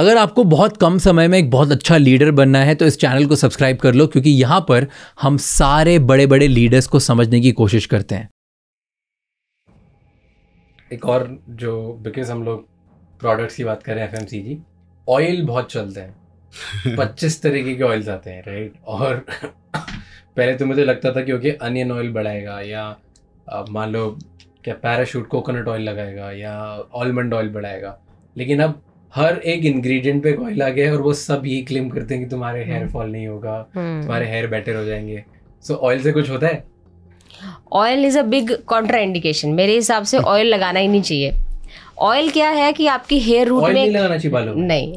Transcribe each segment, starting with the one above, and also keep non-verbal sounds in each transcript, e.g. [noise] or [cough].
अगर आपको बहुत कम समय में एक बहुत अच्छा लीडर बनना है तो इस चैनल को सब्सक्राइब कर लो क्योंकि यहां पर हम सारे बड़े बड़े लीडर्स को समझने की कोशिश करते हैं एक और जो बिकॉज हम लोग प्रोडक्ट्स की बात करें F M C G oil बहुत चलते हैं [laughs] पच्चीस तरीके के ऑयल्स आते हैं राइट और [laughs] पहले तो मुझे लगता था कि ओके अनियन ऑयल बढ़ाएगा या मान लो क्या पैराशूट कोकोनट ऑयल लगाएगा या ऑलमंड ऑयल बढ़ाएगा लेकिन अब हर एक इंग्रेडिएंट पे ऑयल आ गया है और वो सब ये क्लेम करते हैं कि तुम्हारे हेयर हम्म। फॉल नहीं होगा हम्म। तुम्हारे हेयर बेटर हो जाएंगे सो so, ऑयल से कुछ होता है oil is a big contraindication मेरे हिसाब से ऑयल लगाना ही नहीं चाहिए ऑयल क्या है कि आपकी हेयर रूट में नहीं लगाना चाहिए बालों में नहीं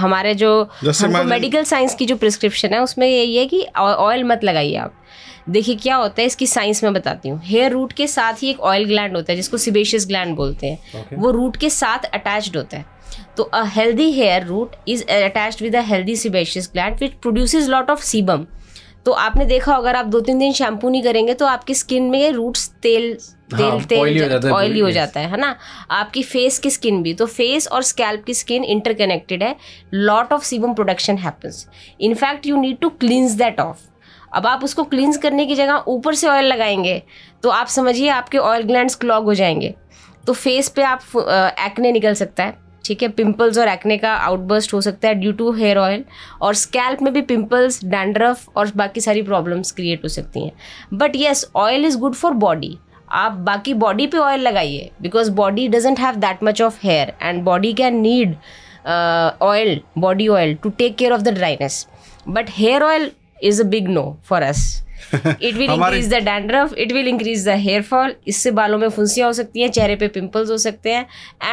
हमारे जो मेडिकल साइंस की जो प्रिस्क्रिप्शन है उसमें यही है कि ऑयल मत लगाइए आप देखिए क्या होता है इसकी साइंस में बताती हूँ हेयर रूट के साथ ही एक ऑयल ग्लैंड होता है जिसको सिबेशियस ग्लैंड बोलते हैं okay. वो रूट के साथ अटैच्ड होता है तो a healthy hair root is attach with a healthy sebaceous gland which produce lot of sebum तो आपने देखा अगर आप दो तीन दिन शैम्पू नहीं करेंगे तो आपकी स्किन में रूट्स तेल तेल हाँ, तेल ऑयली हो जाता है है ना आपकी फेस की स्किन भी तो फेस और स्कैल्प की स्किन इंटरकनेक्टेड है lot of sebum production happens in fact you need to cleanse that off अब आप उसको क्लींस करने की जगह ऊपर से ऑयल लगाएंगे तो आप समझिए आपके ऑयल ग्लैंड क्लॉग हो जाएंगे तो फेस पे आप एक्ने निकल सकता है ठीक है पिंपल्स और एक्ने का आउटबर्स्ट हो सकता है ड्यू टू हेयर ऑयल और स्कैल्प में भी पिंपल्स डैंड्रफ और बाकी सारी प्रॉब्लम्स क्रिएट हो सकती हैं but yes oil is good for body आप बाकी बॉडी पे ऑयल लगाइए because body doesn't have that much of hair and body can need oil body oil to take care of the dryness but hair oil is a big no for us it will increase the dandruff it will increase the hair fall इससे बालों में फुंसियाँ हो सकती हैं चेहरे पे pimples हो सकते हैं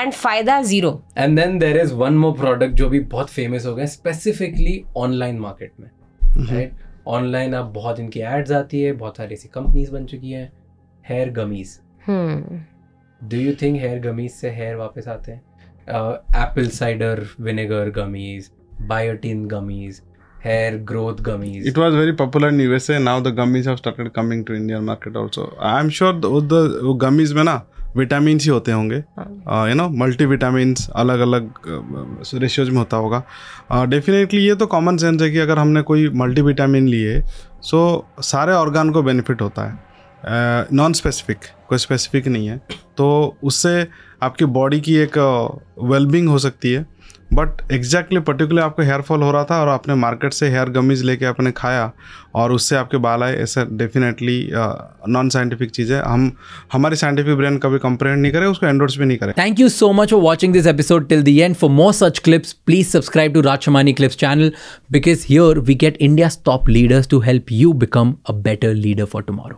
एंड फायदा zero and then there is one more product जो भी बहुत फेमस हो गए स्पेसिफिकली ऑनलाइन मार्केट में राइट हम्म। ऑनलाइन अब बहुत इनकी एड्स आती है बहुत सारी ऐसी कंपनीज बन चुकी हैं hair gummies do you think hair gummies से हेयर वापस आते हैं apple cider vinegar gummies biotin gummies hair growth gummies. It was very popular in USA. Now the gummies have started coming to Indian market also. I'm sure the, the gummies में ना vitamin ही होते होंगे you know multi vitamin अलग अलग ratios में होता होगा definitely ये तो कॉमन सेंस है कि अगर हमने कोई मल्टी विटामिन लिए सो सारे ऑर्गान को बेनिफिट होता है नॉन स्पेसिफिक कोई स्पेसिफिक नहीं है तो उससे आपकी बॉडी की एक वेलबिंग हो सकती है बट एग्जैक्टली पर्टिकुलर आपको हेयर फॉल हो रहा था और आपने मार्केट से हेयर गमीज लेके आपने खाया और उससे आपके बाल आए ऐसा डेफिनेटली नॉन साइंटिफिक चीज़ है हम हमारी साइंटिफिक ब्रेन कभी कंप्रेंड नहीं करें उसको एंड्रोड्स भी नहीं करें thank you so much for watching this episode till the end for more such clips please subscribe to Rajmani clips channel because here we get India top leaders to help you become a better leader for tomorrow